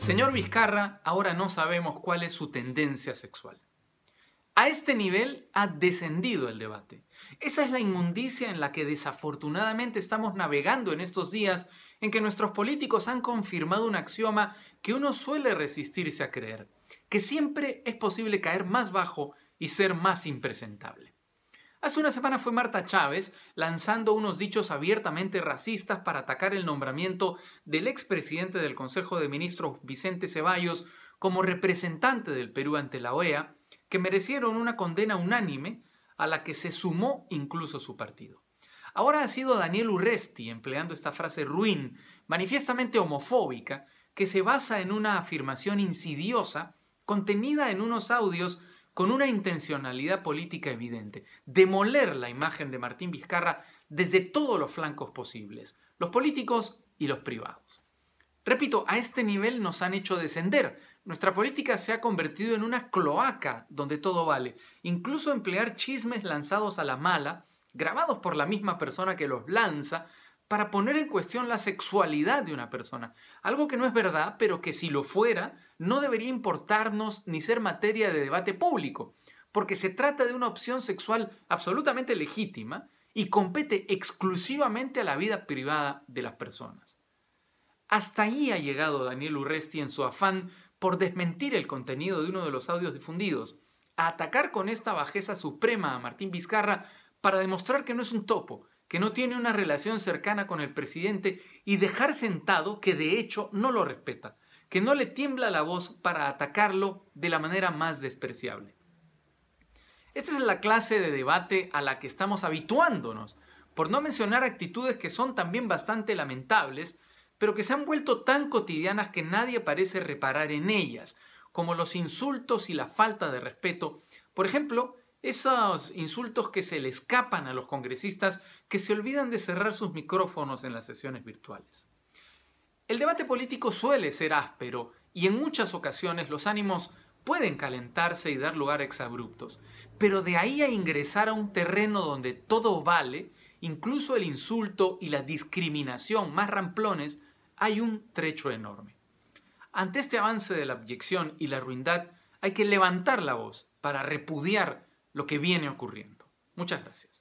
Señor Vizcarra, ahora no sabemos cuál es su tendencia sexual. A este nivel ha descendido el debate. Esa es la inmundicia en la que desafortunadamente estamos navegando en estos días en que nuestros políticos han confirmado un axioma que uno suele resistirse a creer, que siempre es posible caer más bajo y ser más impresentable. Hace una semana fue Marta Chávez lanzando unos dichos abiertamente racistas para atacar el nombramiento del expresidente del Consejo de Ministros Vicente Ceballos como representante del Perú ante la OEA, que merecieron una condena unánime a la que se sumó incluso su partido. Ahora ha sido Daniel Urresti, empleando esta frase ruin, manifiestamente homofóbica, que se basa en una afirmación insidiosa contenida en unos audios con una intencionalidad política evidente, demoler la imagen de Martín Vizcarra desde todos los flancos posibles, los políticos y los privados. Repito, a este nivel nos han hecho descender. Nuestra política se ha convertido en una cloaca donde todo vale, incluso emplear chismes lanzados a la mala, grabados por la misma persona que los lanza, para poner en cuestión la sexualidad de una persona. Algo que no es verdad, pero que si lo fuera, no debería importarnos ni ser materia de debate público, porque se trata de una opción sexual absolutamente legítima y compete exclusivamente a la vida privada de las personas. Hasta ahí ha llegado Daniel Urresti en su afán por desmentir el contenido de uno de los audios difundidos, a atacar con esta bajeza suprema a Martín Vizcarra para demostrar que no es un topo, que no tiene una relación cercana con el presidente y dejar sentado que de hecho no lo respeta, que no le tiembla la voz para atacarlo de la manera más despreciable. Esta es la clase de debate a la que estamos habituándonos, por no mencionar actitudes que son también bastante lamentables, pero que se han vuelto tan cotidianas que nadie parece reparar en ellas, como los insultos y la falta de respeto, por ejemplo, esos insultos que se le escapan a los congresistas que se olvidan de cerrar sus micrófonos en las sesiones virtuales. El debate político suele ser áspero y en muchas ocasiones los ánimos pueden calentarse y dar lugar a exabruptos, pero de ahí a ingresar a un terreno donde todo vale, incluso el insulto y la discriminación más ramplones, hay un trecho enorme. Ante este avance de la abyección y la ruindad, hay que levantar la voz para repudiar lo que viene ocurriendo. Muchas gracias.